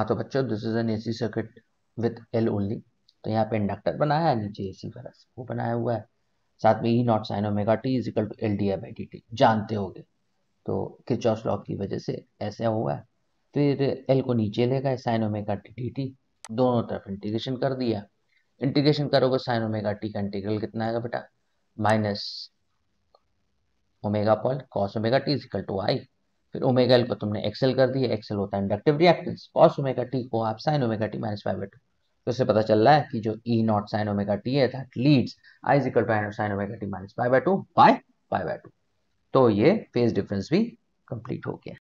हाँ तो बच्चों this is an A C circuit with L only तो यहाँ पे इंडक्टर बनाया है नीचे ए सी वाला वो बनाया हुआ है साथ में E naught sine omega t is equal to L d i by d t जानते होगे तो किचॉफ लॉक की वजह से ऐसे हुआ है फिर एल को नीचे लेगा गए sine omega t d t दोनों तरफ इंटीग्रेशन कर दिया इंटीग्रेशन करोगे साइन ओमेगा टी का इंटीग्रल कितना आएगा बेटा माइनस ओमेगा पॉल cos omega t is equal to I फिर ओमेगा एल को तुमने एक्सेल कर दिया एक्सेल होता है inductive reactance cos omega t को आप sine omega t minus five two तो इससे पता चल रहा है कि जो E naught sine omega t है that leads I is equal to sine omega t minus five by two by five by two तो ये फेज डिफरेंस भी कंप्लीट हो गया